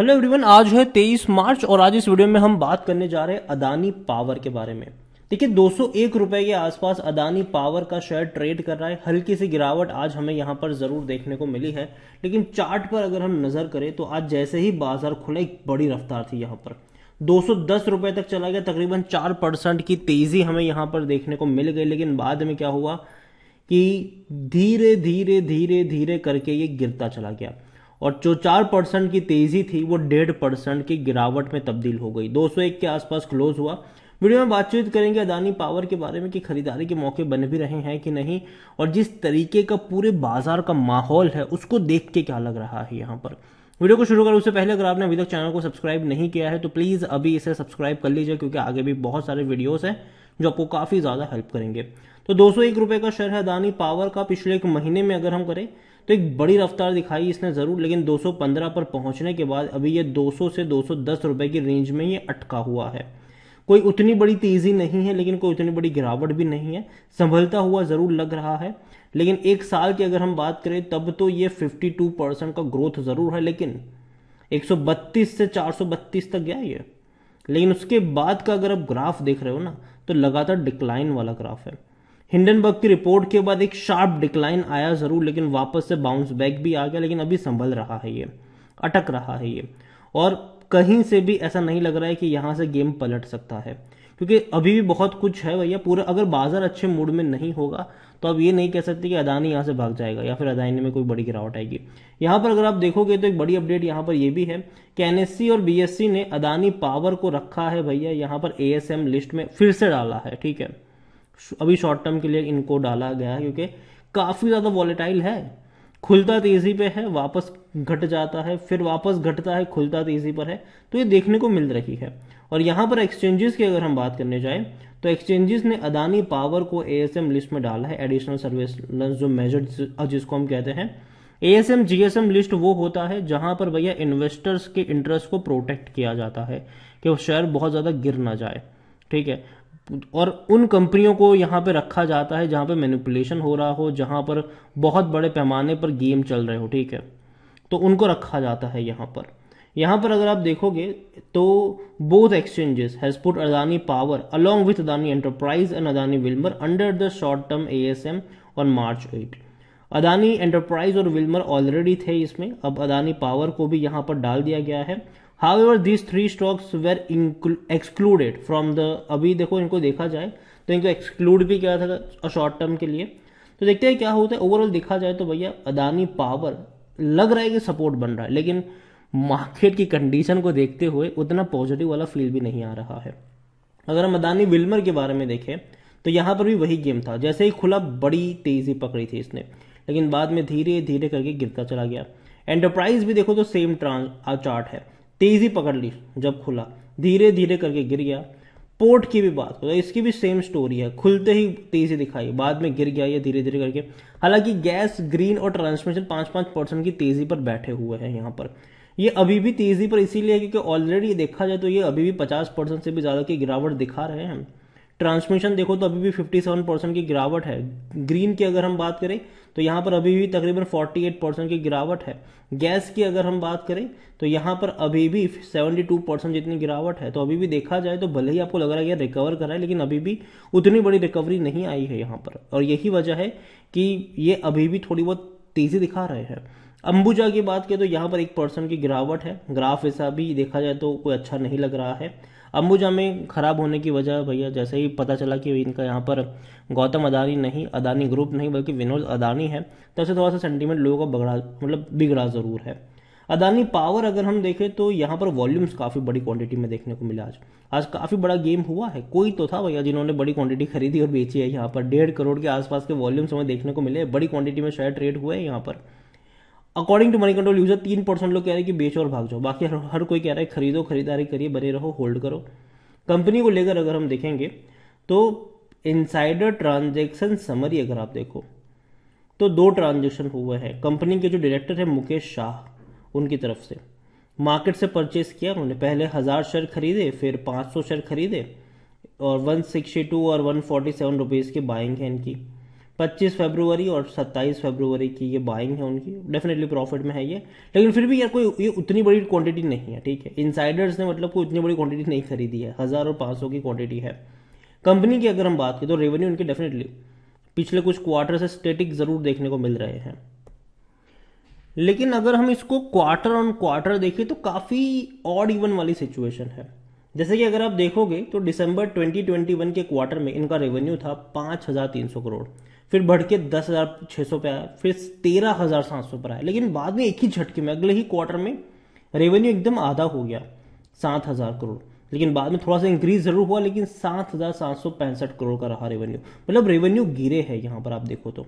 hello everyone आज है तेईस मार्च और आज इस वीडियो में हम बात करने जा रहे हैं अदानी पावर के बारे में देखिए दो सौ रुपए के आसपास अदानी पावर का शेयर ट्रेड कर रहा है हल्की सी गिरावट आज हमें यहाँ पर जरूर देखने को मिली है लेकिन चार्ट पर अगर हम नजर करें तो आज जैसे ही बाजार खुला एक बड़ी रफ्तार थी यहाँ पर दो रुपए तक चला गया तकरीबन चार परसेंट की तेजी हमें यहाँ पर देखने को मिल गई लेकिन बाद में क्या हुआ कि धीरे धीरे धीरे धीरे करके ये गिरता चला गया और जो चार परसेंट की तेजी थी वो डेढ़ परसेंट की गिरावट में तब्दील हो गई 201 के आसपास क्लोज हुआ वीडियो में बातचीत करेंगे अदानी पावर के बारे में कि खरीदारी के मौके बन भी रहे हैं कि नहीं और जिस तरीके का पूरे बाजार का माहौल है उसको देख के क्या लग रहा है यहाँ पर वीडियो को शुरू करें उससे पहले अगर आपने अभी तक चैनल को सब्सक्राइब नहीं किया है तो प्लीज़ अभी इसे सब्सक्राइब कर लीजिए क्योंकि आगे भी बहुत सारे वीडियोस हैं जो आपको काफ़ी ज़्यादा हेल्प करेंगे तो दो सौ का शेयर है अदानी पावर का पिछले एक महीने में अगर हम करें तो एक बड़ी रफ्तार दिखाई इसने ज़रूर लेकिन 215 पर पहुंचने के बाद अभी ये 200 से 210 रुपए की रेंज में ये अटका हुआ है कोई उतनी बड़ी तेज़ी नहीं है लेकिन कोई उतनी बड़ी गिरावट भी नहीं है संभलता हुआ ज़रूर लग रहा है लेकिन एक साल की अगर हम बात करें तब तो ये 52 परसेंट का ग्रोथ ज़रूर है लेकिन 132 से 432 तक गया ये लेकिन उसके बाद का अगर आप ग्राफ देख रहे हो ना तो लगातार डिक्लाइन वाला ग्राफ है हिंडनबर्ग की रिपोर्ट के बाद एक शार्प डिक्लाइन आया जरूर लेकिन वापस से बाउंस बैक भी आ गया लेकिन अभी संभल रहा है ये अटक रहा है ये और कहीं से भी ऐसा नहीं लग रहा है कि यहाँ से गेम पलट सकता है क्योंकि अभी भी बहुत कुछ है भैया पूरा अगर बाजार अच्छे मूड में नहीं होगा तो आप ये नहीं कह सकते कि अदानी यहाँ से भाग जाएगा या फिर अदानी में कोई बड़ी गिरावट आएगी यहाँ पर अगर आप देखोगे तो एक बड़ी अपडेट यहाँ पर ये भी है कि एनएससी और बीएससी ने अदानी पावर को रखा है भैया यहाँ पर एएसएम लिस्ट में फिर से डाला है ठीक है अभी शॉर्ट टर्म के लिए इनको डाला गया है क्योंकि काफ़ी ज़्यादा वॉलेटाइल है खुलता तेज़ी पे है वापस घट जाता है फिर वापस घटता है खुलता तेज़ी पर है तो ये देखने को मिल रही है और यहाँ पर एक्सचेंजेस की अगर हम बात करने जाएँ तो एक्सचेंजेस ने अदानी पावर को ए लिस्ट में डाला है एडिशनल सर्विस जो मेजर जिसको हम कहते हैं A S M G S M list वो होता है जहां पर भैया इन्वेस्टर्स के इंटरेस्ट को प्रोटेक्ट किया जाता है कि वो शेयर बहुत ज़्यादा गिर ना जाए ठीक है और उन कंपनियों को यहाँ पे रखा जाता है जहाँ पे मैनिपुलेशन हो रहा हो जहाँ पर बहुत बड़े पैमाने पर गेम चल रहे हो ठीक है तो उनको रखा जाता है यहाँ पर यहाँ पर अगर आप देखोगे तो both exchanges has put Adani power along with Adani enterprise and Adani Wilmar under the short term A S M on March eight Adani enterprise और विल्मर ऑलरेडी थे इसमें अब अदानी पावर को भी यहाँ पर डाल दिया गया है how these three stocks were excluded from the अभी देखो इनको देखा जाए तो इनको एक्सक्लूड भी किया था शॉर्ट टर्म के लिए तो देखते हैं क्या होता है ओवरऑल देखा जाए तो भैया अदानी पावर लग रहा है कि सपोर्ट बन रहा है लेकिन मार्केट की कंडीशन को देखते हुए उतना पॉजिटिव वाला फील भी नहीं आ रहा है अगर हम अदानी विल्मर के बारे में देखें तो यहाँ पर भी वही गेम था जैसे ही खुला बड़ी तेजी पकड़ी थी इसने लेकिन बाद में धीरे धीरे करके गिरता चला गया एंटरप्राइज भी देखो तो सेम ट्रांस चार्ट है तेजी पकड़ ली जब खुला धीरे धीरे करके गिर गया पोर्ट की भी बात हो इसकी भी सेम स्टोरी है खुलते ही तेजी दिखाई बाद में गिर गया ये धीरे धीरे करके हालांकि गैस ग्रीन और ट्रांसमिशन पाँच पाँच परसेंट की तेजी पर बैठे हुए हैं यहाँ पर ये अभी भी तेजी पर इसीलिए क्योंकि ऑलरेडी देखा जाए तो ये अभी भी पचास परसेंट से भी ज़्यादा की गिरावट दिखा रहे हैं ट्रांसमिशन देखो तो अभी भी 57 परसेंट की गिरावट है ग्रीन की अगर हम बात करें तो यहाँ पर अभी भी तकरीबन 48 परसेंट की गिरावट है गैस की अगर हम बात करें तो यहाँ पर अभी भी 72 परसेंट जितनी गिरावट है तो अभी भी देखा जाए तो भले ही आपको लग रहा है यह रिकवर करा है लेकिन अभी भी उतनी बड़ी रिकवरी नहीं आई है यहाँ पर और यही वजह है कि ये अभी भी थोड़ी बहुत तेज़ी दिखा रहे हैं अंबुजा की बात करें तो यहाँ पर एक परसेंट की गिरावट है ग्राफ ऐसा भी देखा जाए तो कोई अच्छा नहीं लग रहा है अंबुजा में ख़राब होने की वजह भैया जैसे ही पता चला कि इनका यहाँ पर गौतम अदानी नहीं अदानी ग्रुप नहीं बल्कि विनोद अदानी है तब तो से थोड़ा सा सेंटीमेंट लोगों का बगड़ा मतलब बिगड़ा ज़रूर है अदानी पावर अगर हम देखें तो यहाँ पर वॉल्यूम्स काफ़ी बड़ी क्वांटिटी में देखने को मिला आज आज काफ़ी बड़ा गेम हुआ है कोई तो था भैया जिन्होंने बड़ी क्वांटिटी खरीदी और बेची है यहाँ पर डेढ़ करोड़ के आसपास के वॉल्यूम्स हमें देखने को मिले बड़ी क्वांटिटी में शेयर ट्रेड हुए हैं यहाँ पर according to Moneycontrol user तीन परसेंट लोग कह रहे हैं कि बेचो और भाग जाओ बाकी हर, हर कोई कह रहा है खरीदो खरीदारी करिए बने रहो होल्ड करो कंपनी को लेकर अगर हम देखेंगे तो इनसाइडर ट्रांजेक्शन समरी अगर आप देखो तो दो ट्रांजेक्शन हुए हैं कंपनी के जो डायरेक्टर है मुकेश शाह उनकी तरफ से मार्केट से परचेस किया उन्होंने पहले हज़ार शेयर खरीदे फिर पाँच सौ शेयर खरीदे और वन सिक्सटी टू और वन फोर्टी सेवन रुपीज़ की बाइंग है इनकी 25 फरवरी और 27 फरवरी की ये बाइंग है उनकी डेफिनेटली प्रॉफिट में है ये लेकिन फिर भी यार कोई ये उतनी बड़ी क्वांटिटी नहीं है ठीक है इनसाइडर्स ने मतलब कोई उतनी बड़ी क्वांटिटी नहीं खरीदी है हज़ार और पाँच सौ की क्वांटिटी है कंपनी की अगर हम बात करें तो रेवेन्यू उनके डेफिनेटली पिछले कुछ क्वार्टर से स्टेटिक ज़रूर देखने को मिल रहे हैं लेकिन अगर हम इसको क्वार्टर ऑन क्वार्टर देखें तो काफ़ी ऑड इवन वाली सिचुएशन है जैसे कि अगर आप देखोगे तो दिसंबर 2021 के क्वार्टर में इनका रेवेन्यू था 5,300 करोड़ फिर बढ़ के दस हज़ार छः सौ पे आया फिर तेरह हज़ार सात सौ पर आया लेकिन बाद में एक ही झटके में अगले ही क्वार्टर में रेवेन्यू एकदम आधा हो गया सात हज़ार करोड़ लेकिन बाद में थोड़ा सा इंक्रीज जरूर हुआ लेकिन सात हज़ार सात सौ पैंसठ करोड़ का रहा रेवेन्यू मतलब रेवेन्यू गिरे है यहाँ पर आप देखो तो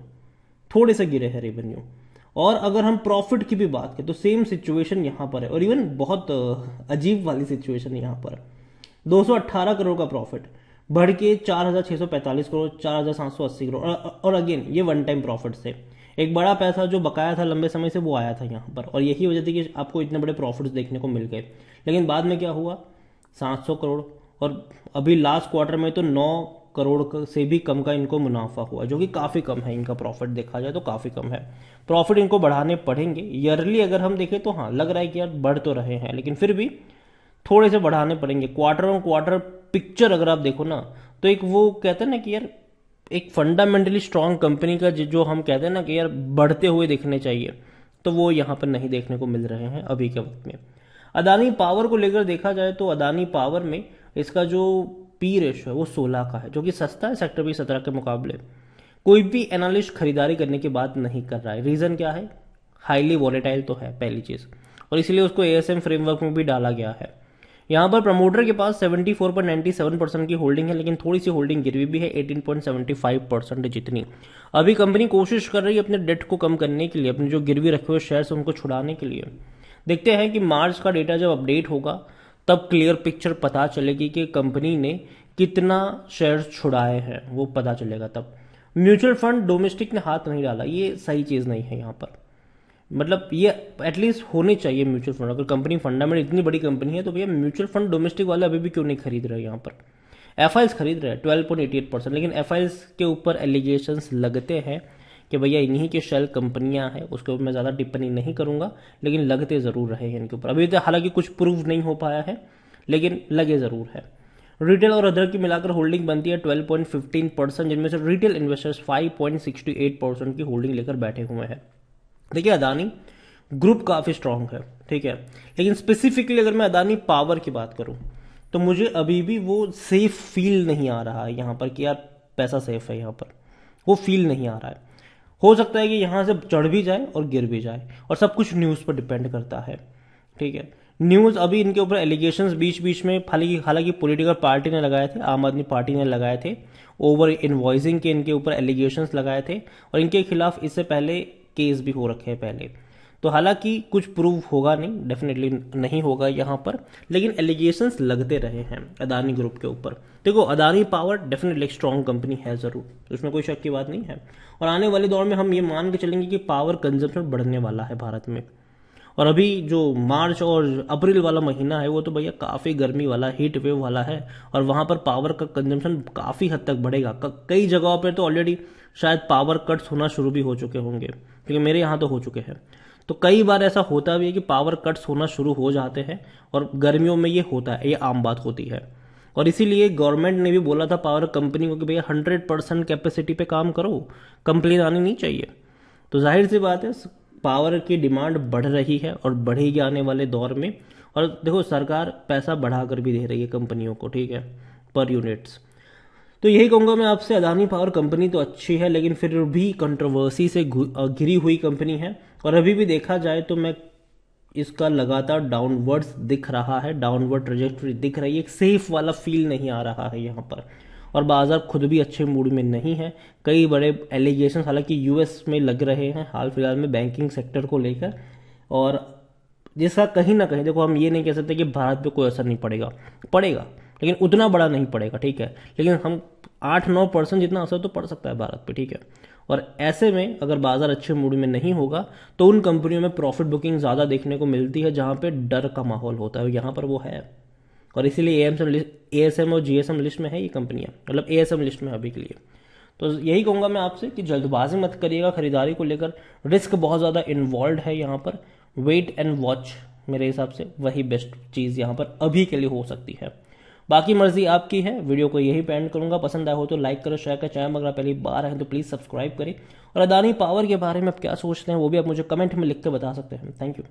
थोड़े से गिरे है रेवेन्यू और अगर हम प्रॉफिट की भी बात करें तो सेम सिचुएशन यहाँ पर है और इवन बहुत अजीब वाली सिचुएशन यहाँ पर सौ अट्ठारह करोड़ का प्रॉफिट बढ़ के चार हजार छः सौ पैंतालीस करोड़ चार हजार सात सौ अस्सी करोड़ और अगेन ये वन टाइम प्रॉफिट से एक बड़ा पैसा जो बकाया था लंबे समय से वो आया था यहाँ पर और यही वजह थी कि आपको इतने बड़े प्रॉफिट्स देखने को मिल गए लेकिन बाद में क्या हुआ सात सौ करोड़ और अभी लास्ट क्वार्टर में तो नौ करोड़ से भी कम का इनको मुनाफा हुआ जो कि काफ़ी कम है इनका प्रॉफिट देखा जाए तो काफ़ी कम है प्रॉफिट इनको बढ़ाने पड़ेंगे ईयरली अगर हम देखें तो हाँ लग रहा है कि यार बढ़ तो रहे हैं लेकिन फिर भी थोड़े से बढ़ाने पड़ेंगे क्वार्टर ऑन क्वार्टर पिक्चर अगर आप देखो ना तो एक वो कहते हैं ना कि यार एक फंडामेंटली स्ट्रांग कंपनी का जो हम कहते हैं ना कि यार बढ़ते हुए देखने चाहिए तो वो यहाँ पर नहीं देखने को मिल रहे हैं अभी के वक्त में अदानी पावर को लेकर देखा जाए तो अदानी पावर में इसका जो पी रेशो है वो सोलह का है जो कि सस्ता है सेक्टर बी सत्रह के मुकाबले कोई भी एनालिस्ट खरीदारी करने की बात नहीं कर रहा है रीज़न क्या है हाईली वॉलेटाइल तो है पहली चीज़ और इसलिए उसको ए फ्रेमवर्क में भी डाला गया है यहाँ पर प्रमोटर के पास 74.97 परसेंट की होल्डिंग है लेकिन थोड़ी सी होल्डिंग गिरवी भी है 18.75 परसेंट जितनी अभी कंपनी कोशिश कर रही है अपने डेट को कम करने के लिए अपने जो गिरवी रखे हुए शेयर्स उनको छुड़ाने के लिए देखते हैं कि मार्च का डेटा जब अपडेट होगा तब क्लियर पिक्चर पता चलेगी कि कंपनी ने कितना शेयर छुड़ाए हैं वो पता चलेगा तब म्यूचुअल फंड डोमेस्टिक ने हाथ नहीं डाला ये सही चीज़ नहीं है यहाँ पर मतलब ये एटलीस्ट होने चाहिए म्यूचुअल फंड अगर कंपनी फंडामेंटल इतनी बड़ी कंपनी है तो भैया म्यूचुअल फंड डोमेस्टिक वाले अभी भी क्यों नहीं खरीद रहे यहाँ पर एफ खरीद रहे हैं twelve point eighty eight percent लेकिन एफ के ऊपर एलिगेशन लगते हैं कि भैया इन्हीं की शेल कंपनियां हैं उसके ऊपर मैं ज़्यादा टिप्पणी नहीं करूंगा लेकिन लगते ज़रूर रहे हैं इनके ऊपर अभी तो हालांकि कुछ प्रूव नहीं हो पाया है लेकिन लगे ज़रूर है रिटेल और अदर की मिलाकर होल्डिंग बनती है 12.15 परसेंट जिनमें से रिटेल इन्वेस्टर्स 5.68 परसेंट की होल्डिंग लेकर बैठे हुए हैं देखिए अदानी ग्रुप काफ़ी स्ट्रांग है ठीक है लेकिन स्पेसिफिकली अगर मैं अदानी पावर की बात करूँ तो मुझे अभी भी वो सेफ फील नहीं आ रहा है यहाँ पर कि यार पैसा सेफ है यहाँ पर वो फील नहीं आ रहा है हो सकता है कि यहां से चढ़ भी जाए और गिर भी जाए और सब कुछ न्यूज़ पर डिपेंड करता है ठीक है न्यूज़ अभी इनके ऊपर एलिगेशन बीच बीच में हालांकि हालांकि पोलिटिकल पार्टी ने लगाए थे आम आदमी पार्टी ने लगाए थे ओवर इन्वॉइसिंग के इनके ऊपर एलिगेशन लगाए थे और इनके खिलाफ इससे पहले केस भी हो रखे हैं पहले तो हालांकि कुछ प्रूफ होगा नहीं डेफिनेटली नहीं होगा यहाँ पर लेकिन एलिगेशन लगते रहे हैं अदानी ग्रुप के ऊपर देखो अदानी पावर डेफिनेटली एक स्ट्रॉन्ग कंपनी है ज़रूर उसमें कोई शक की बात नहीं है और आने वाले दौर में हम ये मान के चलेंगे कि पावर कंजम्पशन बढ़ने वाला है भारत में और अभी जो मार्च और अप्रैल वाला महीना है वो तो भैया काफ़ी गर्मी वाला हीट वेव वाला है और वहाँ पर पावर का कंजम्पशन काफ़ी हद तक बढ़ेगा कई जगहों पर तो ऑलरेडी शायद पावर कट्स होना शुरू भी हो चुके होंगे क्योंकि मेरे यहाँ तो हो चुके हैं तो कई बार ऐसा होता भी है कि पावर कट्स होना शुरू हो जाते हैं और गर्मियों में ये होता है ये आम बात होती है और इसीलिए गवर्नमेंट ने भी बोला था पावर कंपनी को कि भैया हंड्रेड परसेंट कैपेसिटी पे काम करो कंप्लेन आनी नहीं चाहिए तो जाहिर सी बात है पावर की डिमांड बढ़ रही है और बढ़ेगी आने वाले दौर में और देखो सरकार पैसा बढ़ा कर भी दे रही है कंपनियों को ठीक है पर यूनिट्स तो यही कहूँगा मैं आपसे अदानी पावर कंपनी तो अच्छी है लेकिन फिर भी कंट्रोवर्सी से घिरी हुई कंपनी है और अभी भी देखा जाए तो मैं इसका लगातार डाउनवर्ड्स दिख रहा है डाउनवर्ड ट्रेजेक्टरी दिख रही है एक सेफ वाला फील नहीं आ रहा है यहाँ पर और बाज़ार खुद भी अच्छे मूड में नहीं है कई बड़े एलिगेशन हालांकि यूएस में लग रहे हैं हाल फिलहाल में बैंकिंग सेक्टर को लेकर और जिसका कहीं ना कहीं देखो हम ये नहीं कह सकते कि भारत पे कोई असर नहीं पड़ेगा पड़ेगा लेकिन उतना बड़ा नहीं पड़ेगा ठीक है लेकिन हम आठ नौ परसेंट जितना असर तो पड़ सकता है भारत पे ठीक है और ऐसे में अगर बाज़ार अच्छे मूड में नहीं होगा तो उन कंपनियों में प्रॉफिट बुकिंग ज़्यादा देखने को मिलती है जहां पे डर का माहौल होता है यहां पर वो है और इसीलिए ए एम और जी लिस्ट में है ये कंपनियां मतलब ए लिस्ट में अभी के लिए तो यही कहूंगा मैं आपसे कि जल्दबाजी मत करिएगा खरीदारी को लेकर रिस्क बहुत ज़्यादा इन्वॉल्व है यहाँ पर वेट एंड वॉच मेरे हिसाब से वही बेस्ट चीज़ यहाँ पर अभी के लिए हो सकती है बाकी मर्जी आपकी है वीडियो को यही पेंड करूंगा पसंद आया हो तो लाइक करो शेयर करो चाहे अगर पहली बार आए तो प्लीज़ सब्सक्राइब करें और अदानी पावर के बारे में आप क्या सोचते हैं वो भी आप मुझे कमेंट में लिख के बता सकते हैं थैंक यू